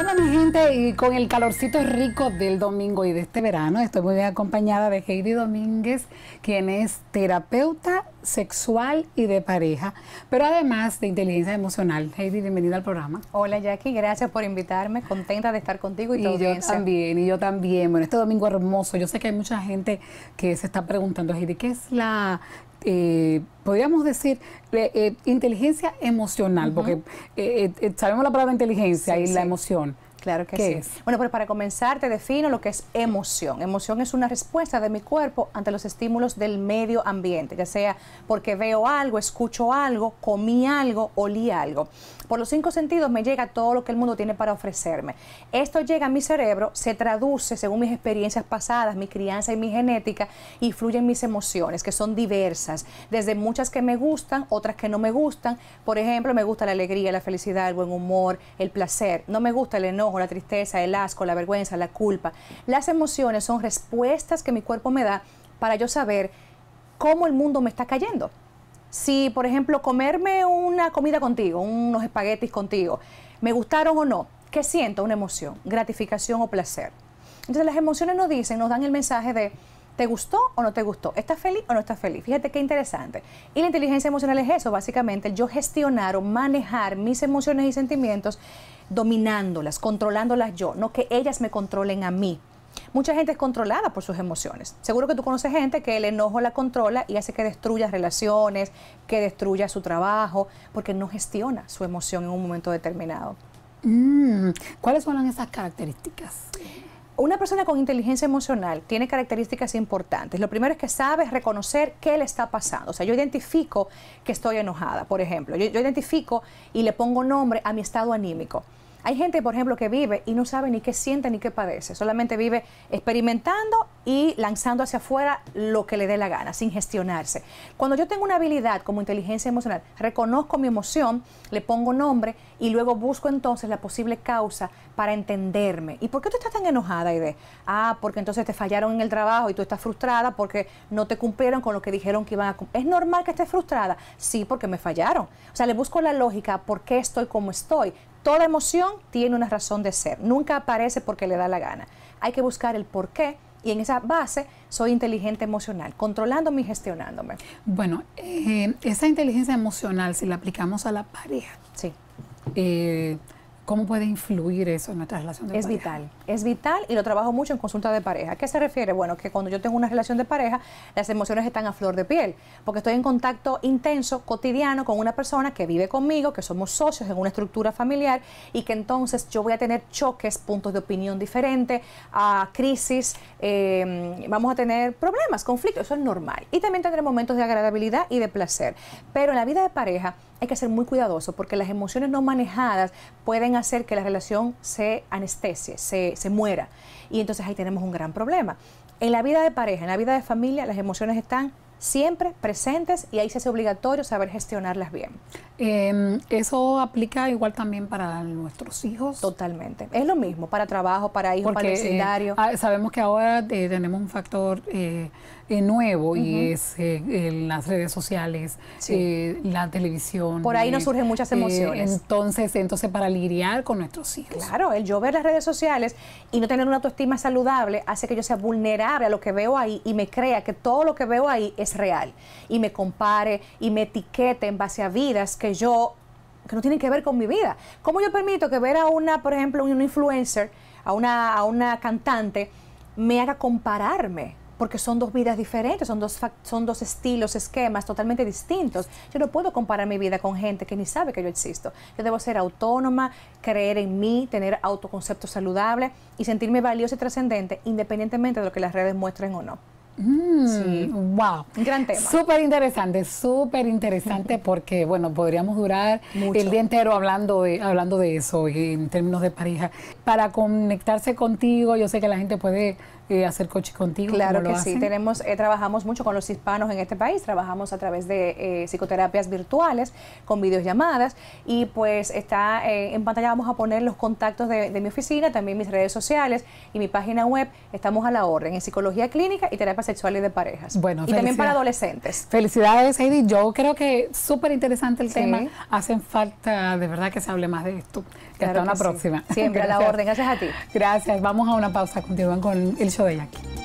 Bueno, mi gente, y con el calorcito rico del domingo y de este verano, estoy muy bien acompañada de Heidi Domínguez, quien es terapeuta sexual y de pareja, pero además de inteligencia emocional. Heidi, bienvenida al programa. Hola Jackie, gracias por invitarme, contenta de estar contigo y, yo también, y yo también. Bueno, este domingo hermoso, yo sé que hay mucha gente que se está preguntando, Heidi, ¿qué es la eh, podríamos decir, eh, inteligencia emocional, porque eh, sabemos la palabra inteligencia y la emoción. Claro que sí. Bueno, pues para comenzar te defino lo que es emoción. Emoción es una respuesta de mi cuerpo ante los estímulos del medio ambiente, ya sea porque veo algo, escucho algo, comí algo, olí algo. Por los cinco sentidos me llega todo lo que el mundo tiene para ofrecerme. Esto llega a mi cerebro, se traduce según mis experiencias pasadas, mi crianza y mi genética y fluyen mis emociones, que son diversas, desde muchas que me gustan, otras que no me gustan. Por ejemplo, me gusta la alegría, la felicidad, el buen humor, el placer. No me gusta el enojo, la tristeza, el asco, la vergüenza, la culpa. Las emociones son respuestas que mi cuerpo me da para yo saber cómo el mundo me está cayendo. Si, por ejemplo, comerme una comida contigo, unos espaguetis contigo, me gustaron o no, ¿qué siento? Una emoción, gratificación o placer. Entonces las emociones nos dicen, nos dan el mensaje de ¿Te gustó o no te gustó? ¿Estás feliz o no estás feliz? Fíjate qué interesante. Y la inteligencia emocional es eso, básicamente, yo gestionar o manejar mis emociones y sentimientos dominándolas, controlándolas yo, no que ellas me controlen a mí. Mucha gente es controlada por sus emociones. Seguro que tú conoces gente que el enojo la controla y hace que destruya relaciones, que destruya su trabajo, porque no gestiona su emoción en un momento determinado. Mm, ¿Cuáles son esas características? una persona con inteligencia emocional tiene características importantes. Lo primero es que sabe reconocer qué le está pasando. O sea, yo identifico que estoy enojada, por ejemplo. Yo, yo identifico y le pongo nombre a mi estado anímico. Hay gente, por ejemplo, que vive y no sabe ni qué siente ni qué padece, solamente vive experimentando y lanzando hacia afuera lo que le dé la gana, sin gestionarse. Cuando yo tengo una habilidad como inteligencia emocional, reconozco mi emoción, le pongo nombre y luego busco entonces la posible causa para entenderme. ¿Y por qué tú estás tan enojada, Aide? Ah, porque entonces te fallaron en el trabajo y tú estás frustrada porque no te cumplieron con lo que dijeron que iban a cumplir. ¿Es normal que estés frustrada? Sí, porque me fallaron. O sea, le busco la lógica, ¿por qué estoy como estoy? Toda emoción tiene una razón de ser, nunca aparece porque le da la gana. Hay que buscar el por qué y en esa base soy inteligente emocional, controlándome y gestionándome. Bueno, eh, esa inteligencia emocional, si la aplicamos a la pareja, sí. Eh, ¿Cómo puede influir eso en nuestra relación de es pareja? Es vital, es vital y lo trabajo mucho en consulta de pareja. ¿A qué se refiere? Bueno, que cuando yo tengo una relación de pareja, las emociones están a flor de piel, porque estoy en contacto intenso, cotidiano, con una persona que vive conmigo, que somos socios en una estructura familiar y que entonces yo voy a tener choques, puntos de opinión diferentes, crisis, em, vamos a tener problemas, conflictos, eso es normal. Y también tendré momentos de agradabilidad y de placer. Pero en la vida de pareja, hay que ser muy cuidadoso porque las emociones no manejadas pueden hacer que la relación se anestesie, se, se muera. Y entonces ahí tenemos un gran problema. En la vida de pareja, en la vida de familia, las emociones están siempre presentes y ahí se hace obligatorio saber gestionarlas bien. Em, ¿Eso aplica igual también para nuestros hijos? Totalmente. Es lo mismo para trabajo, para hijos, para eh, vecindario. Ah, sabemos que ahora eh, tenemos un factor eh, nuevo y es las redes sociales, la televisión. Por ahí nos surgen muchas emociones. entonces, entonces, para lidiar con nuestros hijos. Claro, el yo ver las redes sociales y no tener una autoestima saludable hace que yo sea vulnerable a lo que veo ahí y me crea que todo lo que veo ahí es real y me compare y me etiquete en base a vidas que yo, que no tienen que ver con mi vida. ¿Cómo yo permito que ver a una, por ejemplo, un influencer, a una, a una cantante, me haga compararme? porque son dos vidas diferentes, son dos, son dos estilos, esquemas totalmente distintos. Yo no puedo comparar mi vida con gente que ni sabe que yo existo. Yo debo ser autónoma, creer en mí, tener autoconcepto saludable y sentirme valiosa y trascendente independientemente de lo que las redes muestren o no. Mm, sí. Wow. gran tema. Súper interesante, súper interesante porque, bueno, podríamos durar el día entero hablando hablando de eso en términos de pareja. Para conectarse contigo, yo sé que la gente puede eh, hacer coche contigo? Claro que sí, tenemos, eh, trabajamos mucho con los hispanos en este país, trabajamos a través de eh, psicoterapias virtuales, con videollamadas y pues está en pantalla vamos a poner los contactos de, mi oficina, también mis redes sociales y mi página web, estamos a la orden en psicología clínica y terapia sexual y de parejas. y también para adolescentes. Felicidades Heidi, yo creo que súper interesante el tema, hacen falta de verdad que se hable más de esto. Claro hasta una próxima. Siempre a la orden, gracias a ti. Gracias, vamos a una pausa, continúan con el show 生姜焼